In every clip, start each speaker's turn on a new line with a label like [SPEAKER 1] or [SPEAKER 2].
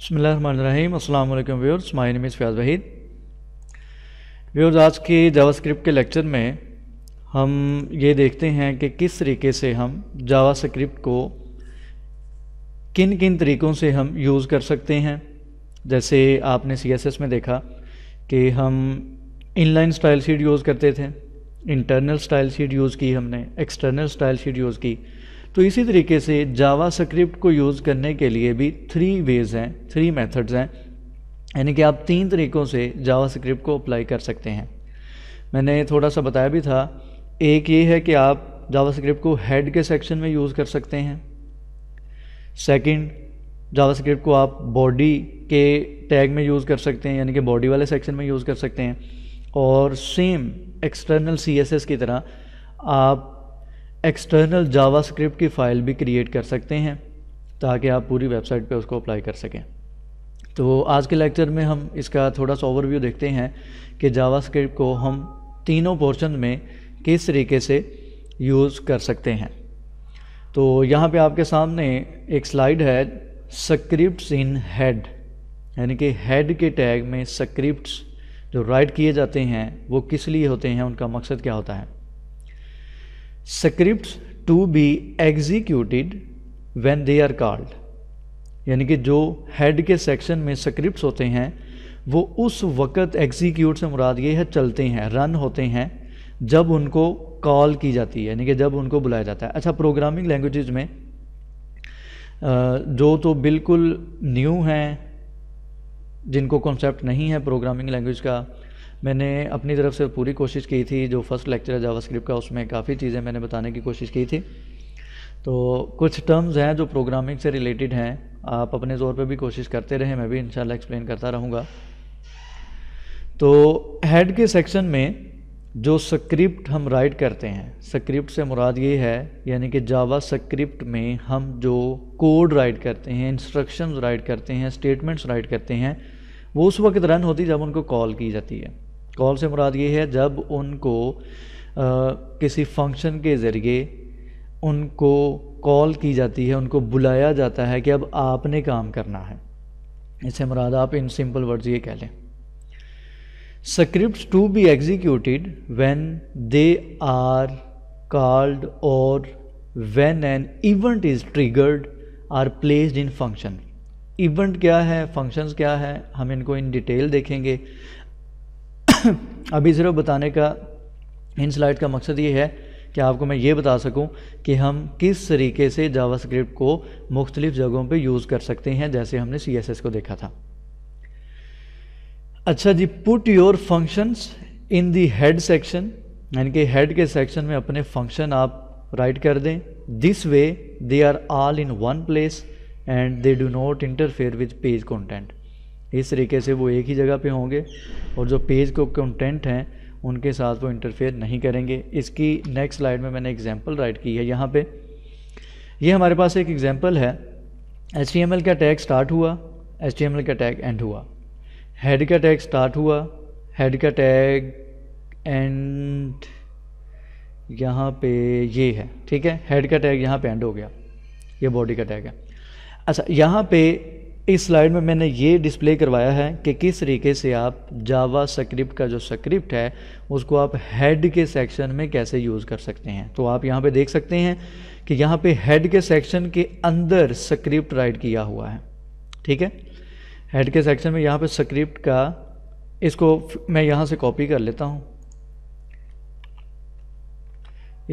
[SPEAKER 1] अस्सलाम वालेकुम viewers my name is Fayaz Waheed viewers आज के जावास्क्रिप्ट के लेक्चर में हम ये देखते हैं कि किस तरीके से हम जावास्क्रिप्ट को किन किन तरीक़ों से हम यूज़ कर सकते हैं जैसे आपने सीएसएस में देखा कि हम इनलाइन स्टाइल शीट यूज़ करते थे इंटरनल स्टाइल शीट यूज़ की हमने एक्सटर्नल स्टाइल शीट यूज़ की तो इसी तरीके से जावा स्क्रिप्ट को यूज़ करने के लिए भी थ्री वेज़ हैं थ्री मेथड्स हैं यानी कि आप तीन तरीक़ों से जावा स्क्रिप्ट को अप्लाई कर सकते हैं मैंने थोड़ा सा बताया भी था एक ये है कि आप जावा स्क्रिप्ट को हेड के सेक्शन में यूज़ कर सकते हैं सेकंड स्क्रिप्ट को आप बॉडी के टैग में यूज़ कर सकते हैं यानी कि बॉडी वाले सेक्शन में यूज़ कर सकते हैं और सेम एक्सटर्नल सी की तरह आप एक्सटर्नल जावास्क्रिप्ट की फ़ाइल भी क्रिएट कर सकते हैं ताकि आप पूरी वेबसाइट पे उसको अप्लाई कर सकें तो आज के लेक्चर में हम इसका थोड़ा सा ओवरव्यू देखते हैं कि जावास्क्रिप्ट को हम तीनों पोर्शन में किस तरीके से यूज़ कर सकते हैं तो यहाँ पे आपके सामने एक स्लाइड है स्क्रिप्ट इन हेड यानी कि हेड के टैग में स्क्रिप्ट जो राइट किए जाते हैं वो किस लिए होते हैं उनका मकसद क्या होता है scripts to be executed when they are called यानी कि जो हेड के सेक्शन में स्क्रिप्ट्स होते हैं वो उस वक़्त एग्जीक्यूट से मुराद ये है चलते हैं रन होते हैं जब उनको कॉल की जाती है यानी कि जब उनको बुलाया जाता है अच्छा प्रोग्रामिंग लैंग्वेज में जो तो बिल्कुल न्यू हैं जिनको कॉन्सेप्ट नहीं है प्रोग्रामिंग लैंग्वेज का मैंने अपनी तरफ से पूरी कोशिश की थी जो फर्स्ट लेक्चर है जावास्क्रिप्ट का उसमें काफ़ी चीज़ें मैंने बताने की कोशिश की थी तो कुछ टर्म्स हैं जो प्रोग्रामिंग से रिलेटेड हैं आप अपने ज़ोर पे भी कोशिश करते रहें मैं भी इंशाल्लाह एक्सप्लेन करता रहूँगा तो हेड के सेक्शन में जो स्क्रिप्ट हम राइट करते हैं स्क्रिप्ट से मुराद ये है यानी कि जावा स्क्रिप्ट में हम जो कोड राइट करते हैं इंस्ट्रक्शंस राइट करते हैं स्टेटमेंट्स राइट करते हैं वो उस वक्त रन होती जब उनको कॉल की जाती है कॉल से मुराद ये है जब उनको आ, किसी फंक्शन के ज़रिए उनको कॉल की जाती है उनको बुलाया जाता है कि अब आपने काम करना है इससे मुराद आप इन सिंपल वर्ड्स ये कह लें script to be executed when they are called और when an event is triggered are placed in function event क्या है फंक्शंस क्या है हम इनको इन डिटेल देखेंगे अभी सिर्फ बताने का इन स्लाइड का मकसद ये है कि आपको मैं ये बता सकूं कि हम किस तरीके से जावास्क्रिप्ट को मुख्तलिफ जगहों पे यूज़ कर सकते हैं जैसे हमने सी को देखा था अच्छा जी put your functions in the head section यानी कि हेड के सेक्शन में अपने फंक्शन आप राइट कर दें this way they are all in one place and they do not interfere with page content इस तरीके से वो एक ही जगह पे होंगे और जो पेज को कंटेंट हैं उनके साथ वो इंटरफेयर नहीं करेंगे इसकी नेक्स्ट स्लाइड में मैंने एग्जांपल राइट की है यहाँ पे ये हमारे पास एक एग्जांपल है एच का टैग स्टार्ट हुआ एच का टैग एंड हुआ हेड का टैग स्टार्ट हुआ हेड का टैग एंड यहाँ पे ये है ठीक है हेड का टैग यहाँ पे एंड हो गया ये बॉडी का टैग है अच्छा यहाँ पे इस स्लाइड में मैंने ये डिस्प्ले करवाया है कि किस तरीके से आप जावा स्क्रिप्ट का जो स्क्रिप्ट है उसको आप हेड के सेक्शन में कैसे यूज़ कर सकते हैं तो आप यहाँ पे देख सकते हैं कि यहाँ पे हेड के सेक्शन के अंदर स्क्रिप्ट राइट किया हुआ है ठीक है हेड के सेक्शन में यहाँ पे स्क्रिप्ट का इसको मैं यहाँ से कॉपी कर लेता हूँ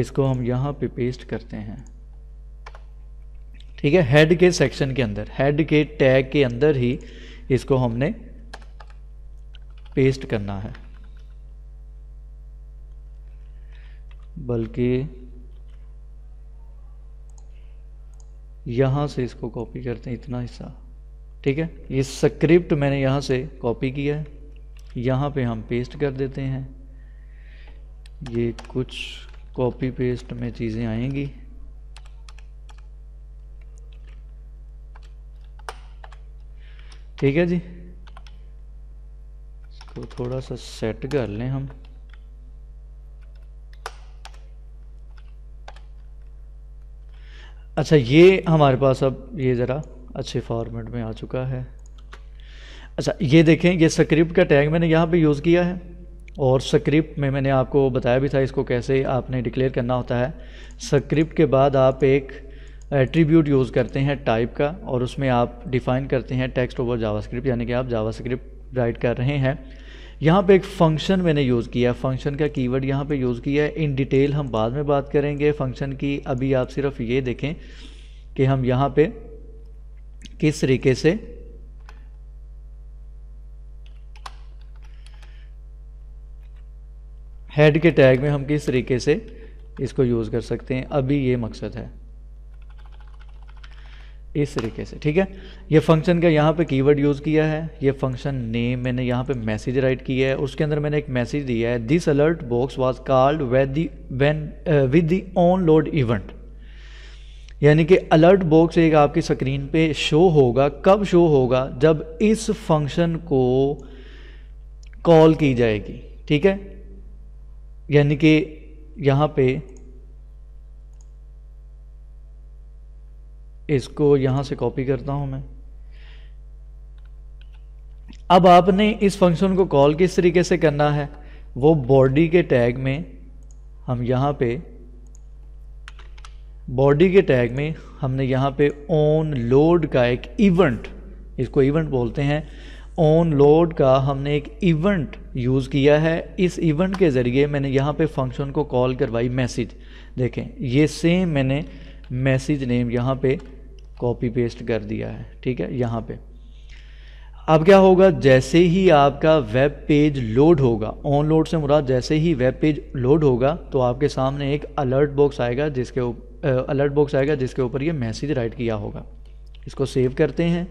[SPEAKER 1] इसको हम यहाँ पे पेस्ट करते हैं ठीक है हेड के सेक्शन के अंदर हेड के टैग के अंदर ही इसको हमने पेस्ट करना है बल्कि यहां से इसको कॉपी करते हैं इतना हिस्सा ठीक है ये स्क्रिप्ट मैंने यहाँ से कॉपी किया है यहाँ पे हम पेस्ट कर देते हैं ये कुछ कॉपी पेस्ट में चीज़ें आएंगी ठीक है जी इसको थोड़ा सा सेट कर लें हम अच्छा ये हमारे पास अब ये ज़रा अच्छे फॉर्मेट में आ चुका है अच्छा ये देखें ये स्क्रिप्ट का टैग मैंने यहाँ पे यूज़ किया है और स्क्रिप्ट में मैंने आपको बताया भी था इसको कैसे आपने डिक्लेयर करना होता है स्क्रिप्ट के बाद आप एक एट्रीब्यूट यूज़ करते हैं टाइप का और उसमें आप डिफ़ाइन करते हैं टेक्स्ट ओवर जावास्क्रिप्ट यानी कि आप जावास्क्रिप्ट राइट कर रहे हैं यहाँ पे एक फंक्शन मैंने यूज़ किया फंक्शन का कीवर्ड यहाँ पे यूज़ किया है इन डिटेल हम बाद में बात करेंगे फंक्शन की अभी आप सिर्फ ये देखें कि हम यहाँ पे किस तरीके से हेड के टैग में हम किस तरीके से इसको यूज़ कर सकते हैं अभी ये मकसद है इस तरीके से ठीक है ये फंक्शन का यहाँ पे कीवर्ड यूज़ किया है ये फंक्शन नेम मैंने यहाँ पे मैसेज राइट किया है उसके अंदर मैंने एक मैसेज दिया है this alert box was called when with the on load event यानी कि अलर्ट बॉक्स एक आपकी स्क्रीन पे शो होगा कब शो होगा जब इस फंक्शन को कॉल की जाएगी ठीक है यानी कि यहाँ पे इसको यहां से कॉपी करता हूं मैं अब आपने इस फंक्शन को कॉल किस तरीके से करना है वो बॉडी के टैग में हम यहां पे बॉडी के टैग में हमने यहां पे ऑन लोड का एक इवेंट इसको इवेंट बोलते हैं ऑन लोड का हमने एक इवेंट यूज़ किया है इस इवेंट के ज़रिए मैंने यहां पे फंक्शन को कॉल करवाई मैसेज देखें ये सेम मैंने मैसेज नेम यहां पे कॉपी पेस्ट कर दिया है ठीक है यहाँ पे अब क्या होगा जैसे ही आपका वेब पेज लोड होगा ऑन लोड से मुराद जैसे ही वेब पेज लोड होगा तो आपके सामने एक अलर्ट बॉक्स आएगा जिसके अलर्ट बॉक्स आएगा जिसके ऊपर ये मैसेज राइट किया होगा इसको सेव करते हैं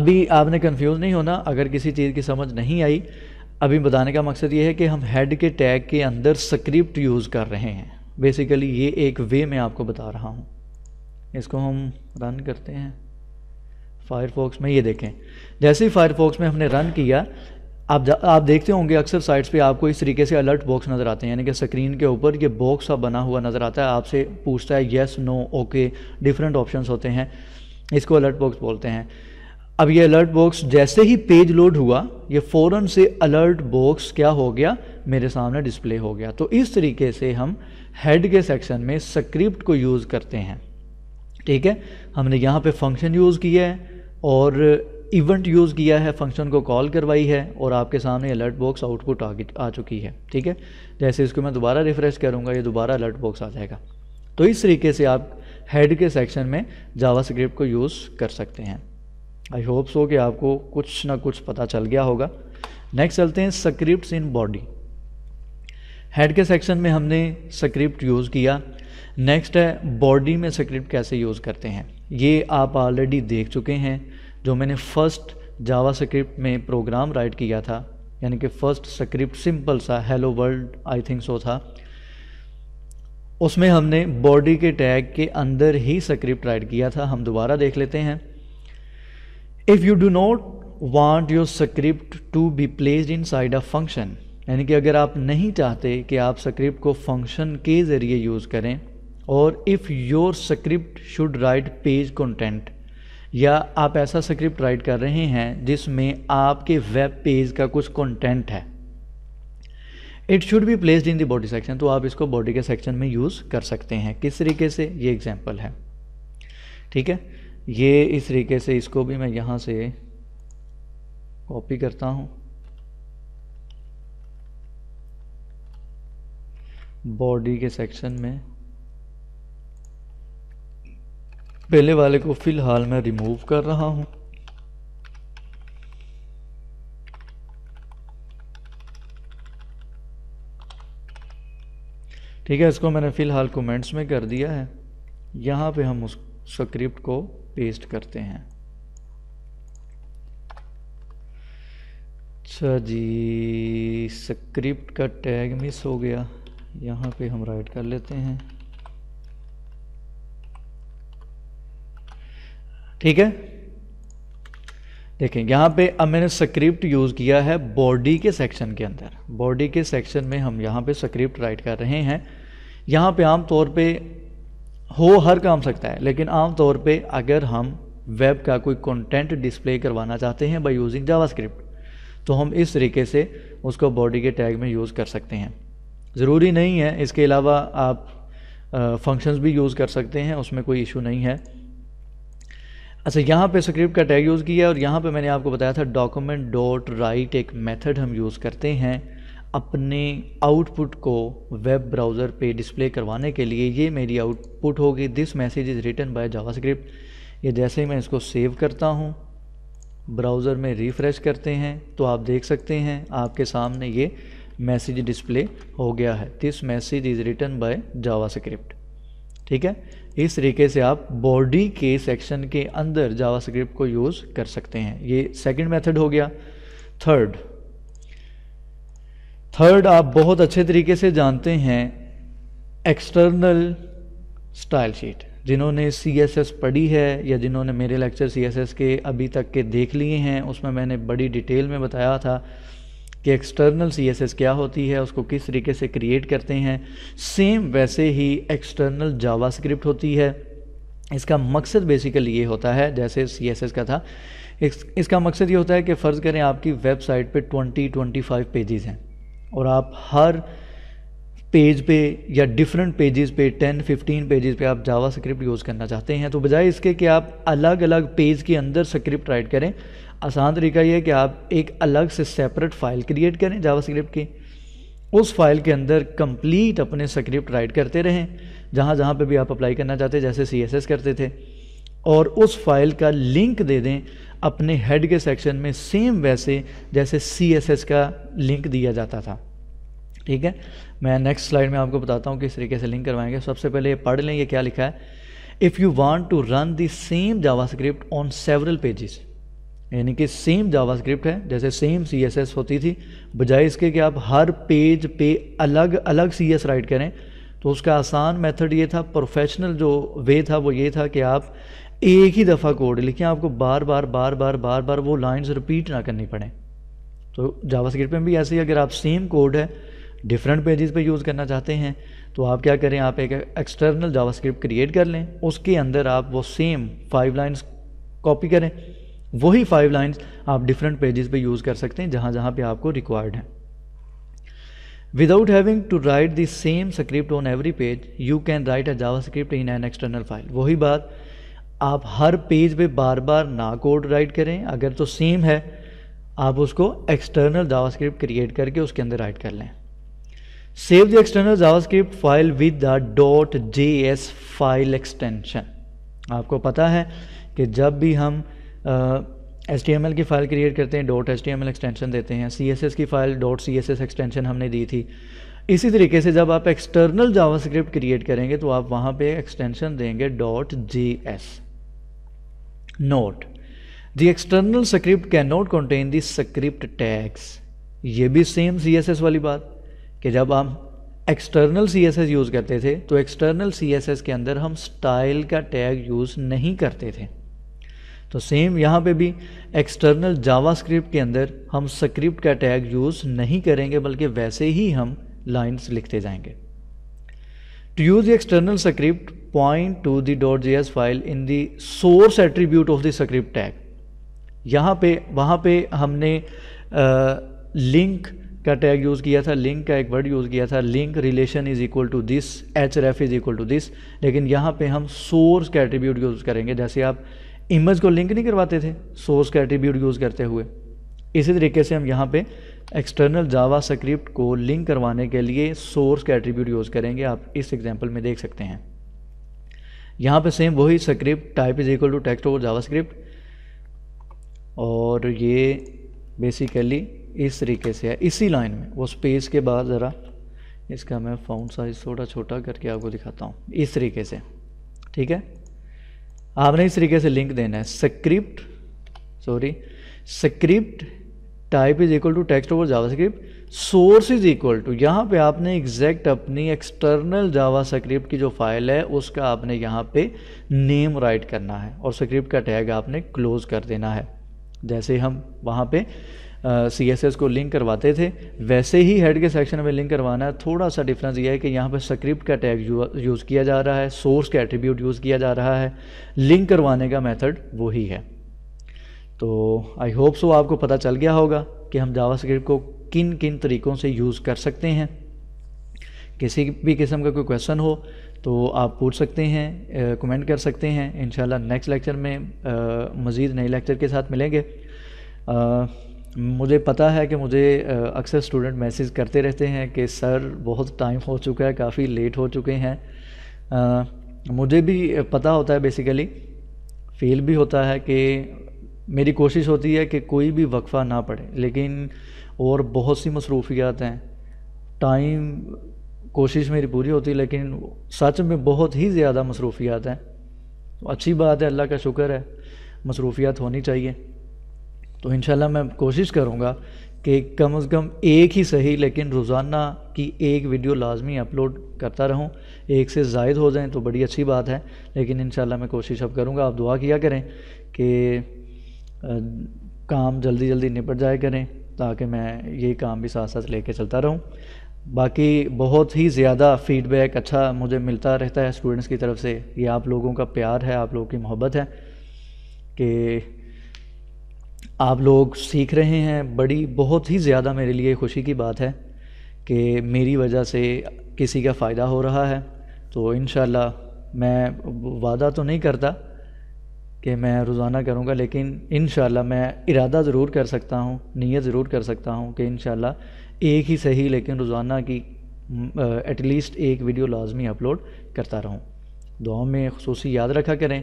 [SPEAKER 1] अभी आपने कंफ्यूज नहीं होना अगर किसी चीज़ की समझ नहीं आई अभी बताने का मकसद ये है कि हम हेड के टैग के अंदर स्क्रिप्ट यूज़ कर रहे हैं बेसिकली ये एक वे मैं आपको बता रहा हूँ इसको हम रन करते हैं फायरफॉक्स में ये देखें जैसे ही फायरफॉक्स में हमने रन किया आप आप देखते होंगे अक्सर साइट्स पे आपको इस तरीके से अलर्ट बॉक्स नज़र आते हैं यानी कि स्क्रीन के ऊपर ये बॉक्स सा बना हुआ नज़र आता है आपसे पूछता है yes no okay different option होते हैं इसको अलर्ट बॉक्स बोलते हैं अब ये अलर्ट बॉक्स जैसे ही पेज लोड हुआ ये फ़ौर से अलर्ट बॉक्स क्या हो गया मेरे सामने डिस्प्ले हो गया तो इस तरीके से हम हेड के सेक्शन में स्क्रिप्ट को यूज़ करते हैं ठीक है हमने यहाँ पे फंक्शन यूज़ किया है और इवेंट यूज़ किया है फंक्शन को कॉल करवाई है और आपके सामने अलर्ट बॉक्स आउटपुट आ, आ चुकी है ठीक है जैसे इसको मैं दोबारा रिफ़्रेश करूँगा ये दोबारा अलर्ट बॉक्स आ जाएगा तो इस तरीके से आप हेड के सेक्शन में जावा स्क्रिप्ट को यूज़ कर सकते हैं आई होप सो कि आपको कुछ ना कुछ पता चल गया होगा नेक्स्ट चलते हैं स्क्रिप्ट इन बॉडी हेड के सेक्शन में हमने स्क्रिप्ट यूज़ किया नेक्स्ट है बॉडी में स्क्रिप्ट कैसे यूज़ करते हैं ये आप ऑलरेडी देख चुके हैं जो मैंने फ़र्स्ट जावा स्क्रिप्ट में प्रोग्राम राइट किया था यानी कि फ़र्स्ट स्क्रिप्ट सिंपल सा hello world I think so था उसमें हमने बॉडी के टैग के अंदर ही स्क्रिप्ट राइट किया था हम दोबारा देख लेते हैं if you do not your your to be be inside a function यानी कि अगर आप नहीं चाहते कि आप स्क्रिप्ट को फंक्शन के ज़रिए यूज़ करें और if your script should write page content या आप ऐसा स्क्रिप्ट राइट कर रहे हैं जिसमें आपके वेब पेज का कुछ कंटेंट है it should be placed in the body section तो आप इसको बॉडी के सेक्शन में यूज़ कर सकते हैं किस तरीके से ये एग्जाम्पल है ठीक है ये इस तरीके से इसको भी मैं यहाँ से कॉपी करता हूँ बॉडी के सेक्शन में पहले वाले को फ़िलहाल मैं रिमूव कर रहा हूँ ठीक है इसको मैंने फ़िलहाल कमेंट्स में कर दिया है यहाँ पे हम उस स्क्रिप्ट को पेस्ट करते हैं अच्छा जी स्क्रिप्ट का टैग मिस हो गया यहाँ पे हम राइट कर लेते हैं ठीक है देखें यहाँ पे अब मैंने स्क्रिप्ट यूज़ किया है बॉडी के सेक्शन के अंदर बॉडी के सेक्शन में हम यहाँ पे स्क्रिप्ट राइट कर रहे हैं यहाँ पे आम तौर पे हो हर काम सकता है लेकिन आम तौर पे अगर हम वेब का कोई कंटेंट डिस्प्ले करवाना चाहते हैं बाय यूजिंग जावास्क्रिप्ट तो हम इस तरीके से उसको बॉडी के टैग में यूज़ कर सकते हैं ज़रूरी नहीं है इसके अलावा आप फंक्शंस भी यूज़ कर सकते हैं उसमें कोई इशू नहीं है अच्छा यहाँ पे स्क्रिप्ट का टैग यूज़ किया और यहाँ पे मैंने आपको बताया था डॉक्यूमेंट डॉट राइट एक मेथड हम यूज़ करते हैं अपने आउटपुट को वेब ब्राउज़र पे डिस्प्ले करवाने के लिए ये मेरी आउटपुट होगी this message is written by JavaScript ये जैसे ही मैं इसको सेव करता हूँ ब्राउज़र में रिफ़्रेश करते हैं तो आप देख सकते हैं आपके सामने ये मैसेज डिस्प्ले हो गया है this message is written by JavaScript ठीक है इस तरीके से आप बॉडी के सेक्शन के अंदर जावा स्क्रिप्ट को यूज़ कर सकते हैं ये सेकंड मेथड हो गया थर्ड थर्ड आप बहुत अच्छे तरीके से जानते हैं एक्सटर्नल स्टाइल शीट जिन्होंने सी एस एस पढ़ी है या जिन्होंने मेरे लेक्चर सी एस एस के अभी तक के देख लिए हैं उसमें मैंने बड़ी डिटेल में बताया था कि एक्सटर्नल सी क्या होती है उसको किस तरीके से क्रिएट करते हैं सेम वैसे ही एक्सटर्नल जावा होती है इसका मकसद बेसिकली ये होता है जैसे सी का था इस, इसका मकसद ये होता है कि फ़र्ज़ करें आपकी वेबसाइट पे 20 25 पेजेस हैं और आप हर पेज पे या डिफरेंट पेजेस पे 10 15 पेजेस पे आप जावा स्क्रिप्ट यूज़ करना चाहते हैं तो बजाय इसके कि आप अलग अलग पेज के अंदर स्क्रिप्ट राइट करें आसान तरीका ये है कि आप एक अलग से सेपरेट फाइल क्रिएट करें जावा स्क्रिप्ट की उस फाइल के अंदर कंप्लीट अपने स्क्रिप्ट राइट करते रहें जहाँ जहाँ पे भी आप अप्लाई करना चाहते जैसे सी करते थे और उस फाइल का लिंक दे दें अपने हेड के सेक्शन में सेम वैसे जैसे सी का लिंक दिया जाता था ठीक है मैं नेक्स्ट स्लाइड में आपको बताता हूँ किस तरीके से लिंक करवाएंगे सबसे पहले पढ़ लें ये क्या लिखा है if you want to run the same JavaScript on several pages यानी कि सेम जावास्क्रिप्ट है जैसे सेम सी एस एस होती थी बजाय इसके कि आप हर पेज पे अलग अलग सी एस राइट करें तो उसका आसान मेथड ये था प्रोफेशनल जो वे था वो ये था कि आप एक ही दफ़ा कोड लिखें आपको बार बार बार बार बार बार वो लाइंस रिपीट ना करनी पड़े तो जावास्क्रिप्ट में भी ऐसे ही अगर आप सेम कोड है डिफरेंट पेजेस पे यूज़ करना चाहते हैं तो आप क्या करें आप एक एक्सटर्नल जावास्क्रिप्ट क्रिएट कर लें उसके अंदर आप वो सेम फाइव लाइंस कॉपी करें वही फाइव लाइन्स आप डिफरेंट पेजेस पे यूज़ कर सकते हैं जहां जहां पे आपको रिक्वायर्ड है without having to write the same script on every page you can write a JavaScript in an external file वही बात आप हर पेज पे बार बार ना कोड राइट करें अगर तो सेम है आप उसको एक्सटर्नल जावा स्क्रिप्ट क्रिएट करके उसके अंदर राइट कर लें save the external JavaScript file with the dot J S file extension आपको पता है कि जब भी हम एस uh, की फ़ाइल क्रिएट करते हैं डॉट एस एक्सटेंशन देते हैं सी की फ़ाइल डॉट सी एक्सटेंशन हमने दी थी इसी तरीके से जब आप एक्सटर्नल जावास्क्रिप्ट क्रिएट करेंगे तो आप वहाँ पे एक्सटेंशन देंगे dot J S note the external script can not contain the script tags ये भी सेम सी वाली बात कि जब हम एक्सटर्नल सी यूज़ करते थे तो एक्सटर्नल सी के अंदर हम स्टाइल का टैग यूज़ नहीं करते थे तो सेम यहाँ पे भी एक्सटर्नल जावास्क्रिप्ट के अंदर हम स्क्रिप्ट का टैग यूज़ नहीं करेंगे बल्कि वैसे ही हम लाइन्स लिखते जाएंगे to use the external script point to the dot J file in the source attribute of the script tag यहाँ पे वहाँ पे हमने लिंक का टैग यूज़ किया था लिंक का एक वर्ड यूज़ किया था link relation is equal to this H ref is equal to this लेकिन यहाँ पे हम सोर्स का एट्रीब्यूट यूज़ करेंगे जैसे आप इमेज को लिंक नहीं करवाते थे सोर्स का एट्रीब्यूट यूज़ करते हुए इसी तरीके से हम यहाँ पे एक्सटर्नल जावा स्क्रिप्ट को लिंक करवाने के लिए सोर्स का एट्रीब्यूट यूज़ करेंगे आप इस एग्जाम्पल में देख सकते हैं यहाँ पे सेम वही script type is equal to text over JavaScript और ये बेसिकली इस तरीके से है इसी लाइन में वो स्पेस के बाद ज़रा इसका मैं फाउंड साइज थोड़ा छोटा करके आपको दिखाता हूँ इस तरीके से ठीक है आपने इस तरीके से लिंक देना है script sorry script type is equal to text over JavaScript source is equal to यहाँ पे आपने एग्जैक्ट अपनी एक्सटर्नल जावा स्क्रिप्ट की जो फाइल है उसका आपने यहाँ पे नेम राइट करना है और स्क्रिप्ट का टैग आपने क्लोज कर देना है जैसे हम वहाँ पे सी एस एस को लिंक करवाते थे वैसे ही हेड के सेक्शन में लिंक करवाना है थोड़ा सा डिफरेंस ये है कि यहाँ पर स्क्रिप्ट का टैग यूज़ किया जा रहा है सोर्स का एट्रीब्यूट यूज़ किया जा रहा है लिंक करवाने का मेथड वही है तो आई होप सो आपको पता चल गया होगा कि हम जावा स्क्रिप्ट को किन किन तरीक़ों से यूज़ कर सकते हैं किसी भी किस्म का कोई क्वेश्चन हो तो आप पूछ सकते हैं कमेंट कर सकते हैं इन नेक्स्ट लेक्चर में मज़ीद नए लेक्चर के साथ मिलेंगे आ, मुझे पता है कि मुझे अक्सर स्टूडेंट मैसेज करते रहते हैं कि सर बहुत टाइम हो चुका है काफ़ी लेट हो चुके हैं आ, मुझे भी पता होता है बेसिकली फील भी होता है कि मेरी कोशिश होती है कि कोई भी वक्फ़ा ना पड़े लेकिन और बहुत सी मसरूफियात हैं टाइम कोशिश मेरी पूरी होती है लेकिन सच में बहुत ही ज़्यादा मसरूफियात हैं तो अच्छी बात है अल्लाह का शुक्र है मसरूफियात होनी चाहिए तो इन मैं कोशिश करूँगा कि कम अज़ कम एक ही सही लेकिन रोज़ाना की एक वीडियो लाजमी अपलोड करता रहूँ एक से जायद हो जाएँ तो बड़ी अच्छी बात है लेकिन इन मैं कोशिश अब करूँगा आप दुआ किया करें कि काम जल्दी जल्दी निपट जाए करें ताकि मैं ये काम भी साथ साथ कर चलता रहूँ बाकी बहुत ही ज़्यादा फीडबैक अच्छा मुझे मिलता रहता है स्टूडेंट्स की तरफ से ये आप लोगों का प्यार है आप लोगों की मोहब्बत है कि आप लोग सीख रहे हैं बड़ी बहुत ही ज़्यादा मेरे लिए खुशी की बात है कि मेरी वजह से किसी का फ़ायदा हो रहा है तो इन मैं वादा तो नहीं करता कि मैं रोज़ाना करूँगा लेकिन इन मैं इरादा ज़रूर कर सकता हूँ नीयत ज़रूर कर सकता हूँ कि इन एक ही सही लेकिन रोज़ाना की एटलीस्ट एक वीडियो लाजमी अपलोड करता रहूँ दुआ में खसूस याद रखा करें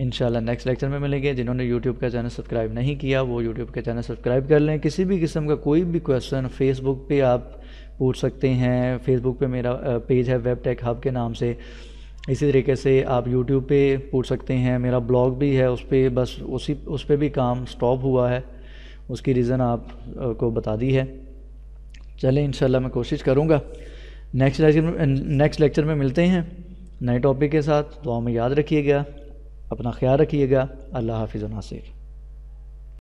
[SPEAKER 1] इंशाल्लाह नेक्स्ट लेक्चर में मिलेंगे जिन्होंने यूट्यूब का चैनल सब्सक्राइब नहीं किया वो यूट्यूब का चैनल सब्सक्राइब कर लें किसी भी किस्म का कोई भी क्वेश्चन फेसबुक पे आप पूछ सकते हैं फेसबुक पे मेरा पेज है वेब टेक हब के नाम से इसी तरीके से आप यूट्यूब पे पूछ सकते हैं मेरा ब्लॉग भी है उस पर बस उसी उस पर भी काम स्टॉप हुआ है उसकी रीज़न आपको बता दी है चलें इंशाल्लाह मैं कोशिश करूँगा नेक्स्ट लेक्चर में नेक्स्ट लेक्चर में मिलते हैं नए टॉपिक के साथ तो हमें याद रखिएगा अपना ख्याल रखिएगा अल्लाह हाफिज़ नासिर